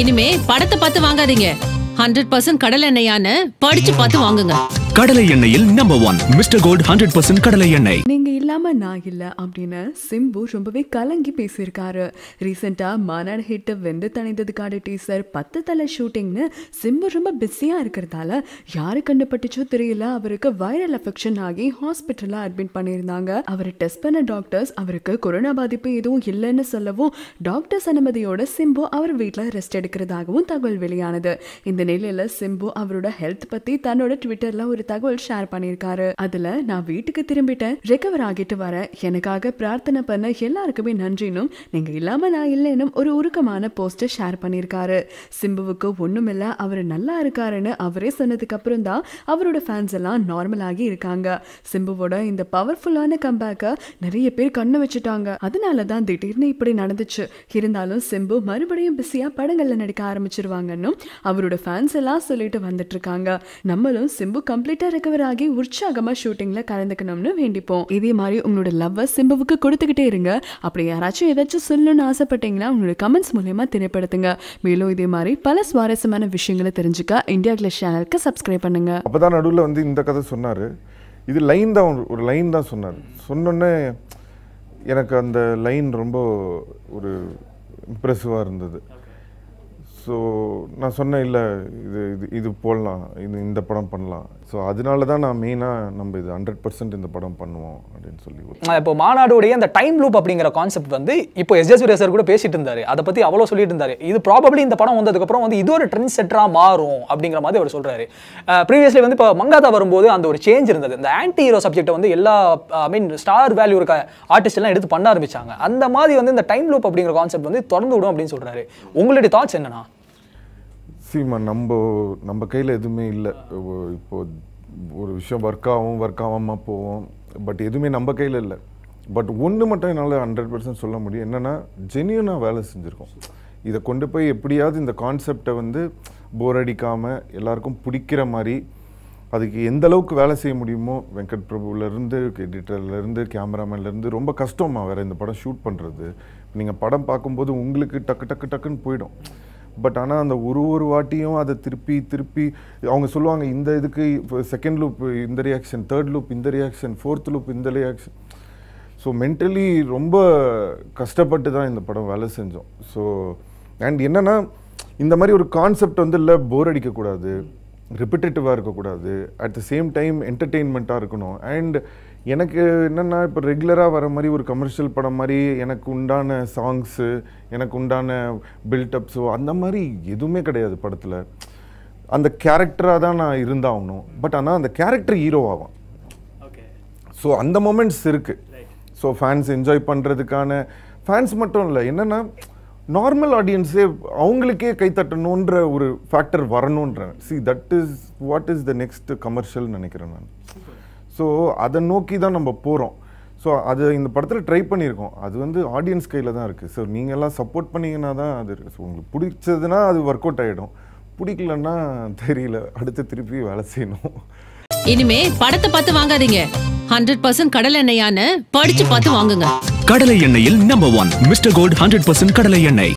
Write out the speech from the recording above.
இனிமே படத்தை பார்த்து வாங்காதீங்க ஹண்ட்ரட் பர்சன்ட் கடல் எண்ணெயான்னு படிச்சு பார்த்து வாங்குங்க கடலை எண்ணெயில் number one mister gold hundred percent கடலை எண்ணெய் நீங்க இல்லாம நான் இல்ல அப்படின்னு சிம்பு ரொம்பவே கலங்கி பேசியிருக்காரு ரீசெண்டா மாநாடு ஹிட் வெந்து தணிந்ததுக்கான டீசர் பத்து தலை ஷூட்டிங்னு சிம்பு ரொம்ப பிஸியா இருக்கிறதால யாரு கண்டுபட்டுச்சோ தெரியல அவருக்கு வைரல் அஃபெக்ஷன் ஆகி ஹாஸ்பிட்டல்ல அட்மிட் பண்ணியிருந்தாங்க அவரை டெஸ்ட் பண்ண டாக்டர்ஸ் அவருக்கு கொரோனா பாதிப்பு எதுவும் இல்லைன்னு சொல்லவும் டாக்டர்ஸ் அனுமதியோட சிம்பு அவர் வீட்டில் ரெஸ்ட் எடுக்கிறதாகவும் தகவல் வெளியானது இந்த நிலையில சிம்பு அவரோட ஹெல்த் பத்தி தன்னோட ட்விட்டர்ல ஒரு தகவல் ஷேர் பண்ணியிருக்காரு அதுல நான் வீட்டுக்கு திரும்பிட்டேன் ரெக்கவர் ஆகிட்டு வர எனக்காக பிரார்த்தனை பண்ண எல்லாருக்குமே நன்றினும் நீங்க இல்லாம நான் இல்லைன்னு ஒரு உருக்கமான போஸ்டர் ஷேர் பண்ணியிருக்காரு சிம்புவுக்கு ஒண்ணும் இல்ல அவர் நல்லா இருக்காருன்னு அவரே சொன்னதுக்கு அப்புறம் தான் அவரோட ஃபேன்ஸ் எல்லாம் நார்மல் ஆகி இருக்காங்க சிம்புவோட இந்த பவர்ஃபுல்லான கம்பேக்க நிறைய பேர் கண்ணு வச்சுட்டாங்க அதனால தான் திடீர்னு இப்படி நடந்துச்சு இருந்தாலும் சிம்பு மறுபடியும் பிஸியா படங்கள்ல நடிக்க ஆரம்பிச்சிருவாங்கன்னு அவரோட ஃபேன்ஸ் எல்லாம் சொல்லிட்டு வந்துட்டு இருக்காங்க நம்மளும் சிம்பு கம்ப்ளீட் கம்ப்ளீட்டா ரெக்கவர் ஆகி உற்சாகமாக ஷூட்டிங்கில் கலந்துக்கணும்னு வேண்டிப்போம் இதே மாதிரி உங்களோட லவ்வை சிம்புவுக்கு கொடுத்துக்கிட்டே இருங்க அப்படி யாராச்சும் ஏதாச்சும் சொல்லணும்னு ஆசைப்பட்டீங்கன்னா உங்களோட கமெண்ட்ஸ் மூலயமா தெரியப்படுத்துங்க மேலும் இதே மாதிரி பல சுவாரஸ்யமான விஷயங்களை தெரிஞ்சுக்க இந்தியா கிளஸ் சேனலுக்கு சப்ஸ்கிரைப் பண்ணுங்க அப்போதான் நடுவில் வந்து இந்த கதை சொன்னார் இது லைன் தான் ஒரு லைன் தான் சொன்னார் சொன்னோன்னே எனக்கு அந்த லைன் ரொம்ப ஒரு இம்ப்ரெசிவாக இருந்தது ஸோ நான் சொன்னேன் இல்லை இது இது இது போடலாம் இது இந்த படம் பண்ணலாம் ஸோ அதனால தான் நான் மெயினாக நம்ம இது ஹண்ட்ரட் பர்சன்ட் இந்த படம் பண்ணுவோம் அப்படின்னு சொல்லி இப்போ மாநாடுடைய அந்த டைம் லூப் அப்படிங்கிற கான்செப்ட் வந்து இப்போ எஸ்எஸ்வி ரேசர் கூட பேசிட்டு இருந்தாரு அதை பற்றி அவ்வளோ சொல்லிட்டு இருந்தாரு இது ப்ராபப்ளி இந்த படம் வந்ததுக்கப்புறம் வந்து இது ஒரு ட்ரெண்ட் செட்டராக மாறும் அப்படிங்கிற மாதிரி அவர் சொல்கிறாரு ப்ரீவியஸ்லி வந்து இப்போ மங்காதா வரும்போது அந்த ஒரு சேஞ்ச் இருந்தது இந்த ஆன்டி ஹீரோ சப்ஜெக்டை வந்து எல்லா ஐ மீன் ஸ்டார் வேல்யூ இருக்க ஆர்டிஸ்ட்லாம் எல்லாம் எடுத்து பண்ண ஆரம்பிச்சாங்க அந்த மாதிரி வந்து இந்த டைம் லூப் அப்படிங்கிற கான்செப்ட் வந்து தொடர்ந்து விடும் அப்படின்னு சொல்கிறாரு உங்களுடைய தாட்ஸ் என்னன்னா சீமா நம்ம நம்ம கையில் எதுவுமே இல்லை இப்போ ஒரு விஷயம் ஒர்க் ஆகும் ஒர்க் ஆகாமல் போவோம் பட் எதுவுமே நம்ம கையில் இல்லை பட் ஒன்று மட்டும் என்னால் ஹண்ட்ரட் பர்சன்ட் சொல்ல முடியும் என்னென்னா ஜென்யூனாக வேலை செஞ்சுருக்கோம் இதை கொண்டு போய் எப்படியாவது இந்த கான்செப்டை வந்து போர் அடிக்காமல் எல்லாருக்கும் பிடிக்கிற மாதிரி அதுக்கு எந்த அளவுக்கு வேலை செய்ய முடியுமோ வெங்கட் பிரபுலேருந்து எடிட்டர்லேருந்து கேமராமேன்லேருந்து ரொம்ப கஷ்டமாக வேறு இந்த படம் ஷூட் பண்ணுறது நீங்கள் படம் பார்க்கும்போது உங்களுக்கு டக்கு டக்கு டக்குன்னு போயிடும் பட் ஆனால் அந்த ஒரு ஒரு வாட்டியும் அதை திருப்பி திருப்பி அவங்க சொல்லுவாங்க இந்த இதுக்கு செகண்ட் லூப் இந்த ரியாக்ஷன் தேர்ட் லூப் இந்த ரியாக்ஷன் ஃபோர்த் லூப் இந்த ரியாக்ஷன் ஸோ மென்டலி ரொம்ப கஷ்டப்பட்டு தான் இந்த படம் வேலை செஞ்சோம் ஸோ அண்ட் என்னென்னா இந்த மாதிரி ஒரு கான்செப்ட் வந்து இல்லை போர் அடிக்கக்கூடாது ரிப்பிட்டேட்டிவாக இருக்கக்கூடாது அட் த சேம் டைம் என்டர்டெயின்மெண்ட்டாக இருக்கணும் அண்ட் எனக்கு என்னென்னா இப்போ ரெகுலராக வர மாதிரி ஒரு கமர்ஷியல் படம் மாதிரி எனக்கு உண்டான சாங்ஸு எனக்கு உண்டான பில்டப்ஸோ அந்த மாதிரி எதுவுமே கிடையாது படத்தில் அந்த கேரக்டராக தான் நான் இருந்தாகணும் பட் ஆனால் அந்த கேரக்டர் ஆகும் ஸோ அந்த மூமெண்ட்ஸ் இருக்குது ஸோ ஃபேன்ஸ் என்ஜாய் பண்ணுறதுக்கான ஃபேன்ஸ் மட்டும் இல்லை என்னென்னா நார்மல் ஆடியன்ஸே அவங்களுக்கே கைத்தட்டணுன்ற ஒரு ஃபேக்டர் வரணுன்றேன் see that is what is the next கமர்ஷியல்னு நினைக்கிறேன் நான் ஸோ அதை நோக்கி தான் நம்ம போகிறோம் ஸோ அது இந்த படத்தில் ட்ரை பண்ணியிருக்கோம் அது வந்து ஆடியன்ஸ் கையில் தான் இருக்குது ஸோ நீங்கள்லாம் சப்போர்ட் பண்ணிங்கன்னா தான் அது இருக்குது ஸோ உங்களுக்கு பிடிச்சதுன்னா அது ஒர்க் அவுட் ஆகிடும் பிடிக்கலன்னா தெரியல அடுத்து திருப்பி வேலை செய்யணும் இனிமே படத்தை பார்த்து வாங்காதீங்க ஹண்ட்ரட் பர்சன்ட் கடலை எண்ணெயான படிச்சு பார்த்து வாங்குங்க கடலை எண்ணெயில் number one mister gold hundred percent கடலை எண்ணெய்